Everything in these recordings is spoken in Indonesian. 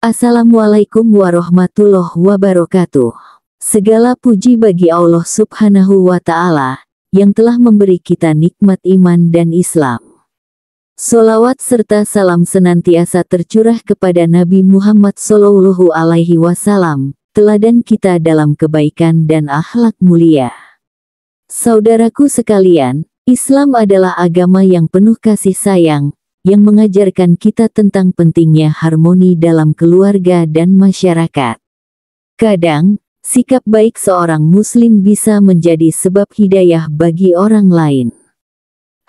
Assalamualaikum warahmatullahi wabarakatuh. Segala puji bagi Allah subhanahu wa ta'ala, yang telah memberi kita nikmat iman dan Islam. Solawat serta salam senantiasa tercurah kepada Nabi Muhammad Sallallahu Alaihi Wasallam, teladan kita dalam kebaikan dan akhlak mulia. Saudaraku sekalian, Islam adalah agama yang penuh kasih sayang, yang mengajarkan kita tentang pentingnya harmoni dalam keluarga dan masyarakat. Kadang, sikap baik seorang Muslim bisa menjadi sebab hidayah bagi orang lain.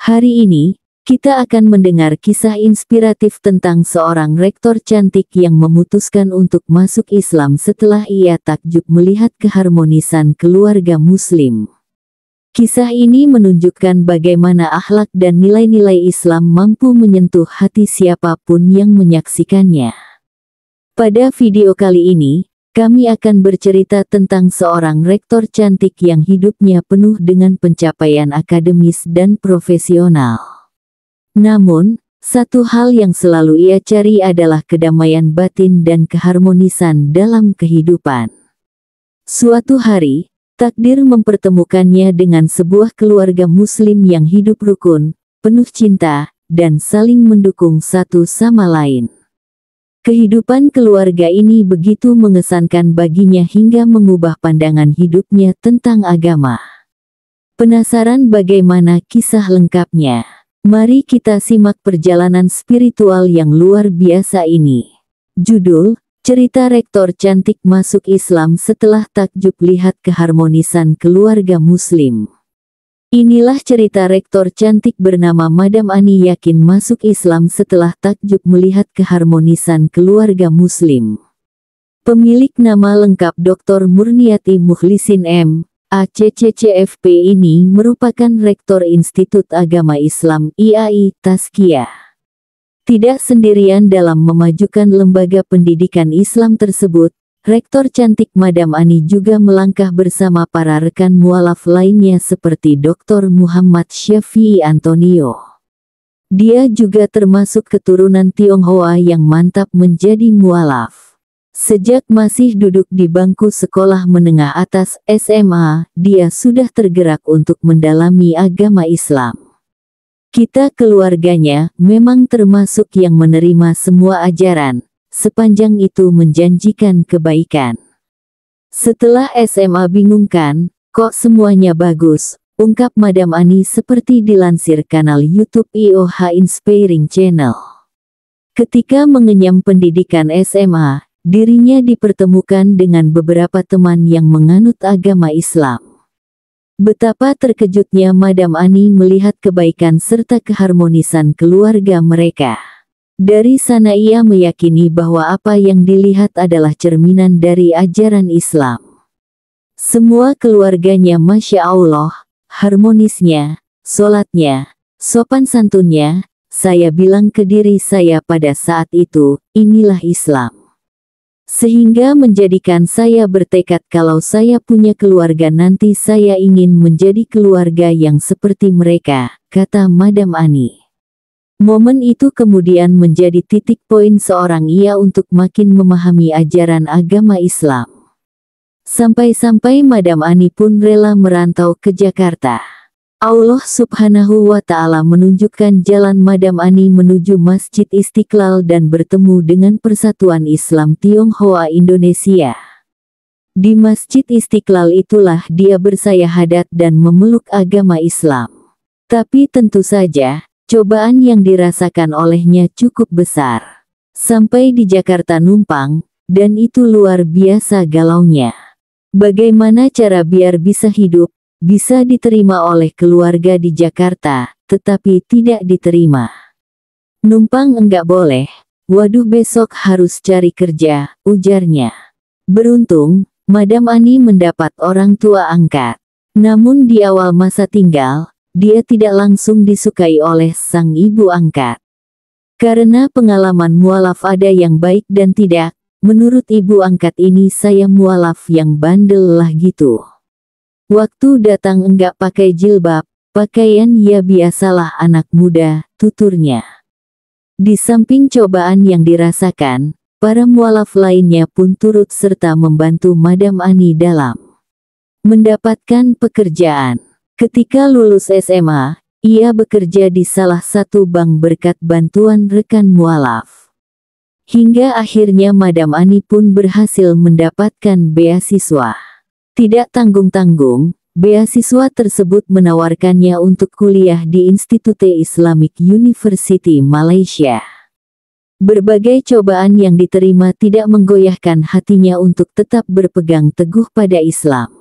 Hari ini, kita akan mendengar kisah inspiratif tentang seorang rektor cantik yang memutuskan untuk masuk Islam setelah ia takjub melihat keharmonisan keluarga Muslim. Kisah ini menunjukkan bagaimana akhlak dan nilai-nilai Islam mampu menyentuh hati siapapun yang menyaksikannya. Pada video kali ini, kami akan bercerita tentang seorang rektor cantik yang hidupnya penuh dengan pencapaian akademis dan profesional. Namun, satu hal yang selalu ia cari adalah kedamaian batin dan keharmonisan dalam kehidupan. Suatu hari, Takdir mempertemukannya dengan sebuah keluarga muslim yang hidup rukun, penuh cinta, dan saling mendukung satu sama lain. Kehidupan keluarga ini begitu mengesankan baginya hingga mengubah pandangan hidupnya tentang agama. Penasaran bagaimana kisah lengkapnya? Mari kita simak perjalanan spiritual yang luar biasa ini. Judul, Cerita rektor cantik masuk Islam setelah takjub lihat keharmonisan keluarga muslim. Inilah cerita rektor cantik bernama Madam Ani yakin masuk Islam setelah takjub melihat keharmonisan keluarga muslim. Pemilik nama lengkap Dr. Murniati Mukhlisin M. ACCCFP ini merupakan Rektor Institut Agama Islam IAI Taskia. Tidak sendirian dalam memajukan lembaga pendidikan Islam tersebut, Rektor cantik Madam Ani juga melangkah bersama para rekan mualaf lainnya seperti Dr. Muhammad Syafi'i Antonio. Dia juga termasuk keturunan Tionghoa yang mantap menjadi mualaf. Sejak masih duduk di bangku sekolah menengah atas SMA, dia sudah tergerak untuk mendalami agama Islam. Kita keluarganya memang termasuk yang menerima semua ajaran, sepanjang itu menjanjikan kebaikan. Setelah SMA bingungkan, kok semuanya bagus, ungkap Madam Ani seperti dilansir kanal YouTube IOH Inspiring Channel. Ketika mengenyam pendidikan SMA, dirinya dipertemukan dengan beberapa teman yang menganut agama Islam. Betapa terkejutnya Madam Ani melihat kebaikan serta keharmonisan keluarga mereka. Dari sana ia meyakini bahwa apa yang dilihat adalah cerminan dari ajaran Islam. Semua keluarganya Masya Allah, harmonisnya, solatnya, sopan santunnya, saya bilang ke diri saya pada saat itu, inilah Islam sehingga menjadikan saya bertekad kalau saya punya keluarga nanti saya ingin menjadi keluarga yang seperti mereka, kata Madam Ani. Momen itu kemudian menjadi titik poin seorang ia untuk makin memahami ajaran agama Islam. Sampai-sampai Madam Ani pun rela merantau ke Jakarta. Allah subhanahu wa ta'ala menunjukkan jalan Madam Ani menuju Masjid Istiqlal dan bertemu dengan Persatuan Islam Tionghoa Indonesia. Di Masjid Istiqlal itulah dia hadat dan memeluk agama Islam. Tapi tentu saja, cobaan yang dirasakan olehnya cukup besar. Sampai di Jakarta numpang, dan itu luar biasa galaunya. Bagaimana cara biar bisa hidup, bisa diterima oleh keluarga di Jakarta, tetapi tidak diterima. Numpang enggak boleh, waduh besok harus cari kerja, ujarnya. Beruntung, Madam Ani mendapat orang tua angkat. Namun di awal masa tinggal, dia tidak langsung disukai oleh sang ibu angkat. Karena pengalaman mualaf ada yang baik dan tidak, menurut ibu angkat ini saya mualaf yang bandel lah gitu. Waktu datang enggak pakai jilbab, pakaian ya biasalah anak muda, tuturnya. Di samping cobaan yang dirasakan, para mualaf lainnya pun turut serta membantu Madam Ani dalam mendapatkan pekerjaan. Ketika lulus SMA, ia bekerja di salah satu bank berkat bantuan rekan mualaf. Hingga akhirnya Madam Ani pun berhasil mendapatkan beasiswa. Tidak tanggung-tanggung, beasiswa tersebut menawarkannya untuk kuliah di Institute Islamic University Malaysia. Berbagai cobaan yang diterima tidak menggoyahkan hatinya untuk tetap berpegang teguh pada Islam.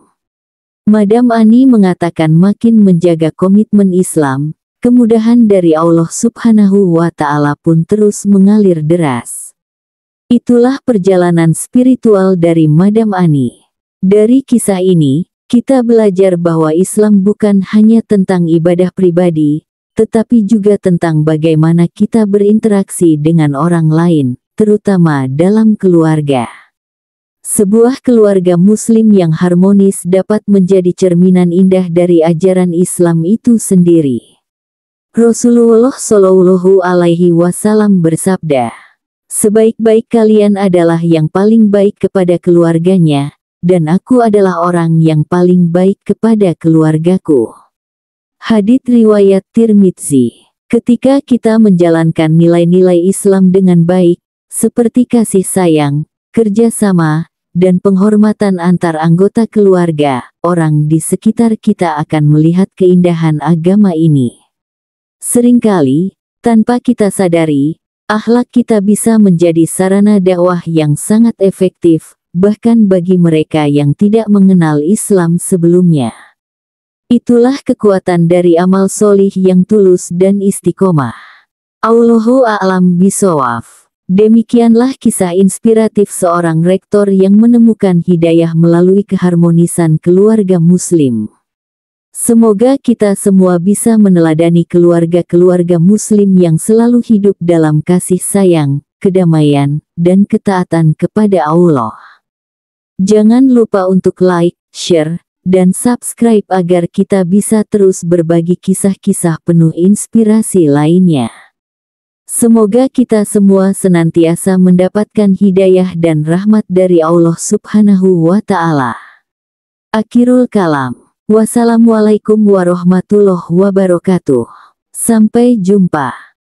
Madam Ani mengatakan makin menjaga komitmen Islam, kemudahan dari Allah subhanahu wa ta'ala pun terus mengalir deras. Itulah perjalanan spiritual dari Madam Ani. Dari kisah ini, kita belajar bahwa Islam bukan hanya tentang ibadah pribadi, tetapi juga tentang bagaimana kita berinteraksi dengan orang lain, terutama dalam keluarga. Sebuah keluarga Muslim yang harmonis dapat menjadi cerminan indah dari ajaran Islam itu sendiri. Rasulullah Shallallahu Alaihi Wasallam bersabda, "Sebaik-baik kalian adalah yang paling baik kepada keluarganya, dan aku adalah orang yang paling baik kepada keluargaku. Hadit Riwayat Tirmidzi Ketika kita menjalankan nilai-nilai Islam dengan baik, seperti kasih sayang, kerjasama, dan penghormatan antar anggota keluarga, orang di sekitar kita akan melihat keindahan agama ini. Seringkali, tanpa kita sadari, akhlak kita bisa menjadi sarana dakwah yang sangat efektif, bahkan bagi mereka yang tidak mengenal Islam sebelumnya. Itulah kekuatan dari amal solih yang tulus dan istiqomah. Allahu a'lam bisawaf. Demikianlah kisah inspiratif seorang rektor yang menemukan hidayah melalui keharmonisan keluarga muslim. Semoga kita semua bisa meneladani keluarga-keluarga muslim yang selalu hidup dalam kasih sayang, kedamaian, dan ketaatan kepada Allah. Jangan lupa untuk like, share, dan subscribe agar kita bisa terus berbagi kisah-kisah penuh inspirasi lainnya. Semoga kita semua senantiasa mendapatkan hidayah dan rahmat dari Allah Subhanahu wa Ta'ala. Akhirul kalam, wassalamualaikum warahmatullahi wabarakatuh. Sampai jumpa.